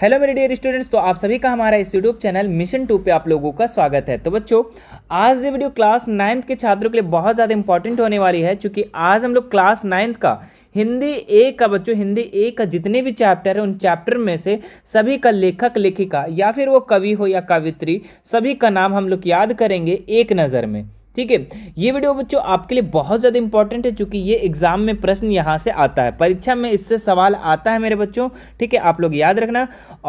hello मेरे dear students तो आप सभी का हमारा इस यूट्यूब चैनल मिशन टू पे आप लोगों का स्वागत है तो बच्चों आज ये वीडियो क्लास नाइन्थ के छात्रों के लिए बहुत ज़्यादा इंपॉर्टेंट होने वाली है क्योंकि आज हम लोग क्लास नाइन्थ का हिंदी ए का बच्चों हिंदी ए का जितने भी चैप्टर है उन चैप्टर में से सभी का लेखक लेखिका या फिर वो कवि हो या कवित्री सभी का नाम हम लोग याद करेंगे एक नज़र में ठीक है ये वीडियो बच्चों आपके लिए बहुत ज़्यादा इंपॉर्टेंट है चूंकि ये एग्जाम में प्रश्न यहाँ से आता है परीक्षा में इससे सवाल आता है मेरे बच्चों ठीक है आप लोग याद रखना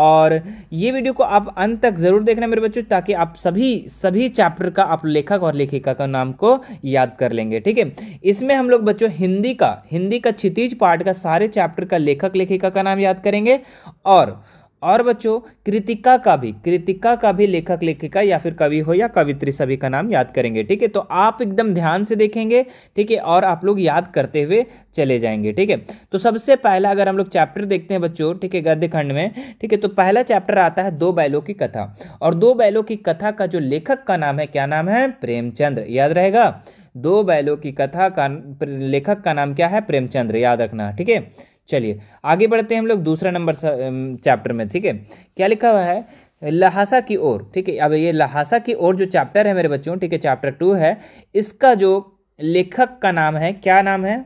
और ये वीडियो को आप अंत तक ज़रूर देखना मेरे बच्चों ताकि आप सभी सभी चैप्टर का आप लेखक और लेखिका का नाम को याद कर लेंगे ठीक है इसमें हम लोग बच्चों हिंदी का हिंदी का क्षितिज पाठ का सारे चैप्टर का लेखक लेखिका का नाम याद करेंगे और और बच्चों कृतिका का भी कृतिका का भी लेखक लेखिका या फिर कवि हो या कवित्री सभी का नाम याद करेंगे ठीक है तो आप एकदम ध्यान से देखेंगे ठीक है और आप लोग याद करते हुए चले जाएंगे ठीक है तो सबसे पहला अगर हम लोग चैप्टर देखते हैं बच्चों ठीक है गद्य खंड में ठीक है तो पहला चैप्टर आता है दो बैलों की कथा और दो बैलों की कथा का जो लेखक का नाम है क्या नाम है प्रेमचंद्र याद रहेगा दो बैलों की कथा का लेखक का नाम क्या है प्रेमचंद्र याद रखना ठीक है चलिए आगे बढ़ते हैं हम लोग दूसरा नंबर चैप्टर में ठीक है क्या लिखा हुआ है लहासा की ओर ठीक है अब ये लहासा की ओर जो चैप्टर है मेरे बच्चों ठीक है चैप्टर टू है इसका जो लेखक का नाम है क्या नाम है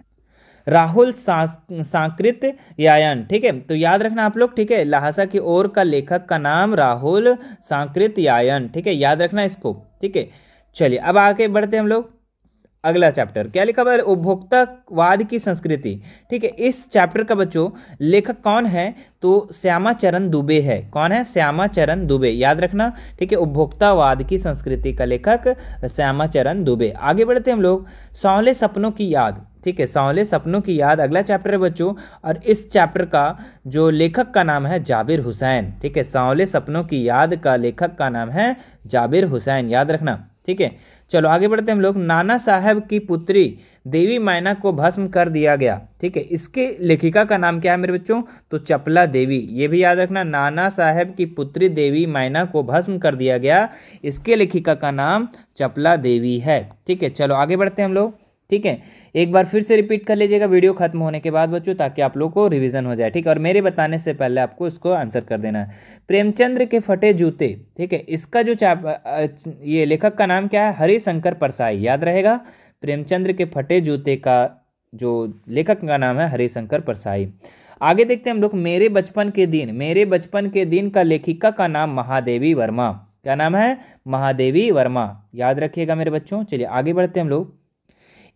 राहुल सांकृत यायन ठीक है तो याद रखना आप लोग ठीक है लहासा की ओर का लेखक का नाम राहुल सांकृत यायन ठीक है याद रखना इसको ठीक है चलिए अब आगे बढ़ते हम लोग अगला चैप्टर क्या लिखा हुआ है उपभोक्तावाद की संस्कृति ठीक है इस चैप्टर का बच्चों लेखक कौन है तो श्यामा चरण दुबे है कौन है श्यामा चरण दुबे याद रखना ठीक है उपभोक्तावाद की संस्कृति का लेखक श्यामा चरण दुबे आगे बढ़ते हम लोग सौले सपनों की याद ठीक है सौले सपनों की याद अगला चैप्टर है बच्चों और इस चैप्टर का जो लेखक का नाम है जाबिर हुसैन ठीक है सांवले सपनों की याद का लेखक का नाम है जाबिर हुसैन याद रखना ठीक है चलो आगे बढ़ते हम लोग नाना साहब की पुत्री देवी मायना को भस्म कर दिया गया ठीक है इसके लेखिका का नाम क्या है मेरे बच्चों तो चपला देवी ये भी याद रखना नाना साहब की पुत्री देवी मायना को भस्म कर दिया गया इसके लेखिका का नाम चपला देवी है ठीक है चलो आगे बढ़ते हैं हम लोग ठीक है एक बार फिर से रिपीट कर लीजिएगा वीडियो खत्म होने के बाद बच्चों ताकि आप लोग को रिविजन हो जाए ठीक है और मेरे बताने से पहले आपको इसको आंसर कर देना है प्रेमचंद्र के फटे जूते ठीक है इसका जो चाप ये लेखक का नाम क्या है हरिशंकर परसाई याद रहेगा प्रेमचंद्र के फटे जूते का जो लेखक का नाम है हरिशंकर परसाई आगे देखते हैं हम लोग मेरे बचपन के दिन मेरे बचपन के दिन का लेखिका का नाम महादेवी वर्मा क्या नाम है महादेवी वर्मा याद रखिएगा मेरे बच्चों चलिए आगे बढ़ते हैं हम लोग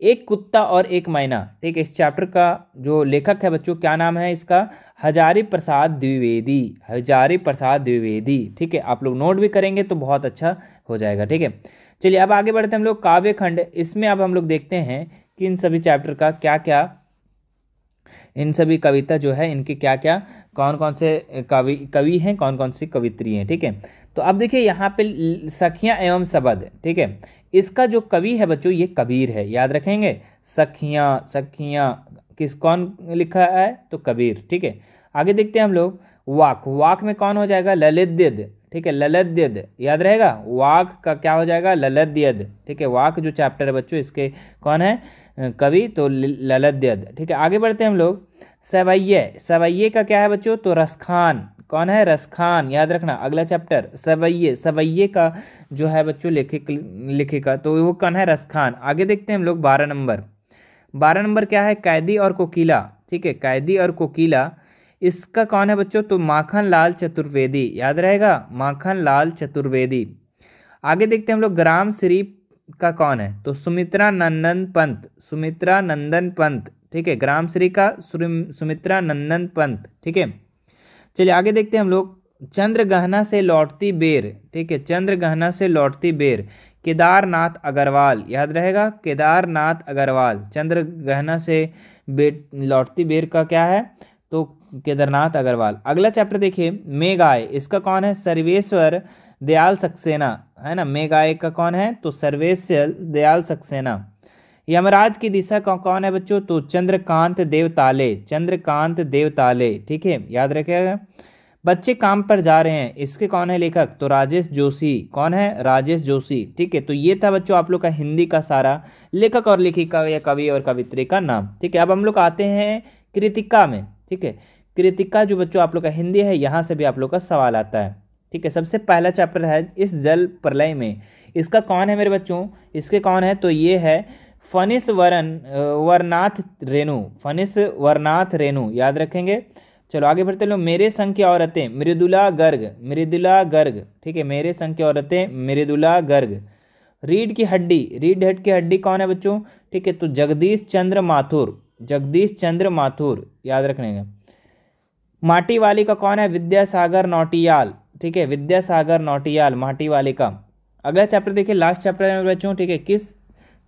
एक कुत्ता और एक मैना ठीक है इस चैप्टर का जो लेखक है बच्चों क्या नाम है इसका हजारी प्रसाद द्विवेदी हजारी प्रसाद द्विवेदी ठीक है आप लोग नोट भी करेंगे तो बहुत अच्छा हो जाएगा ठीक है चलिए अब आगे बढ़ते हैं हम लोग काव्य खंड इसमें अब हम लोग देखते हैं कि इन सभी चैप्टर का क्या क्या इन सभी कविता जो है इनके क्या क्या कौन कौन से कवि कवि हैं कौन कौन सी कवित्री हैं ठीक है तो अब देखिए यहाँ पे सखियाँ एवं शबद ठीक है इसका जो कवि है बच्चों ये कबीर है याद रखेंगे सखियाँ सखियाँ किस कौन लिखा है तो कबीर ठीक है आगे देखते हैं हम लोग वाक वाक में कौन हो जाएगा ललित ठीक है ललद्यद याद रहेगा वाक का क्या हो जाएगा ललद्यद ठीक है वाक जो चैप्टर है बच्चों इसके कौन है कवि तो ललद्यद ठीक है आगे बढ़ते हैं हम लोग सवैये सवैये का क्या है बच्चों तो रसखान कौन है रसखान याद रखना अगला चैप्टर सवैये सवैये का जो है बच्चों लेखक लेखिका तो वो कौन है रसखान आगे देखते हैं हम लोग बारह नंबर बारह नंबर क्या है कैदी और कोकिला ठीक है कैदी और कोकिला इसका कौन है बच्चों तो माखन लाल चतुर्वेदी याद रहेगा माखन लाल चतुर्वेदी आगे देखते हैं हम लोग ग्राम श्री का कौन है तो सुमित्रा नंदन पंत सुमित्रा नंदन पंत ठीक है ग्राम श्री का सुमित्रा नंदन पंत ठीक है चलिए आगे देखते हैं हम लोग चंद्र गहना से लौटती बेर ठीक है चंद्र गहना से लौटती बेर केदारनाथ अग्रवाल याद रहेगा केदारनाथ अग्रवाल चंद्र गहना से बेट लौटती बेर का क्या है तो केदारनाथ अग्रवाल अगला चैप्टर देखिए मेघाय इसका कौन है सर्वेश्वर दयाल सक्सेना है ना मेघाय का कौन है तो सर्वेश्वर दयाल सक्सेना यमराज की दिशा कौन कौन है बच्चों तो चंद्रकांत देवताले चंद्रकांत देवताले ठीक है याद रखेगा बच्चे काम पर जा रहे हैं इसके कौन है लेखक तो राजेश जोशी कौन है राजेश जोशी ठीक है तो ये था बच्चों आप लोग का हिंदी का सारा लेखक और लेखिका या कवि और कवित्री का नाम ठीक है अब हम लोग आते हैं कृतिका में ठीक है कृतिका जो बच्चों आप लोग का हिंदी है यहाँ से भी आप लोग का सवाल आता है ठीक है सबसे पहला चैप्टर है इस जल प्रलय में इसका कौन है मेरे बच्चों इसके कौन है तो ये है फनिस वरन वरनाथ रेणु फनिस वरनाथ रेणु याद रखेंगे चलो आगे बढ़ते लो मेरे संघ की औरतें मृदुला गर्ग मृदुला गर्ग ठीक है मेरे संघ की औरतें मृदुला गर्ग रीढ़ की हड्डी रीढ़ हड की हड्डी कौन है बच्चों ठीक है तो जगदीश चंद्र माथुर जगदीश चंद्र माथुर याद रखेंगे माटी वाली का कौन है विद्यासागर नौटियाल ठीक है विद्यासागर नौटियाल माटी वाली का अगला चैप्टर देखिए लास्ट चैप्टर है बच्चों ठीक है किस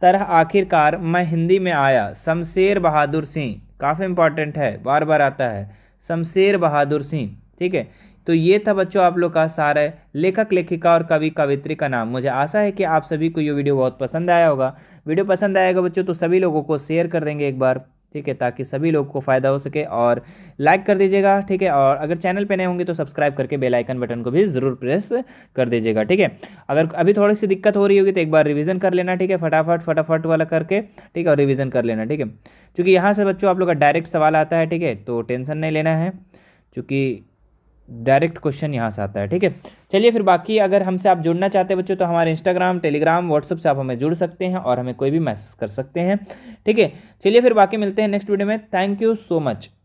तरह आखिरकार मैं हिंदी में आया शमशेर बहादुर सिंह काफ़ी इंपॉर्टेंट है बार बार आता है शमशेर बहादुर सिंह ठीक है तो ये था बच्चों आप लोग का सारा लेखक लेखिका और कवि कवित्री का नाम मुझे आशा है कि आप सभी को ये वीडियो बहुत पसंद आया होगा वीडियो पसंद आएगा बच्चों तो सभी लोगों को शेयर कर देंगे एक बार ठीक है ताकि सभी लोग को फ़ायदा हो सके और लाइक कर दीजिएगा ठीक है और अगर चैनल पे नए होंगे तो सब्सक्राइब करके बेल आइकन बटन को भी ज़रूर प्रेस कर दीजिएगा ठीक है अगर अभी थोड़ी सी दिक्कत हो रही होगी तो एक बार रिवीजन कर लेना ठीक है फटाफट फटाफट वाला करके ठीक है और रिवीजन कर लेना ठीक है चूँकि यहाँ से बच्चों आप लोग का डायरेक्ट सवाल आता है ठीक है तो टेंशन नहीं लेना है चूँकि डायरेक्ट क्वेश्चन यहाँ से आता है ठीक है चलिए फिर बाकी अगर हमसे आप जुड़ना चाहते हैं बच्चों तो हमारे इंस्टाग्राम टेलीग्राम व्हाट्सअप से आप हमें जुड़ सकते हैं और हमें कोई भी मैसेज कर सकते हैं ठीक है चलिए फिर बाकी मिलते हैं नेक्स्ट वीडियो में थैंक यू सो मच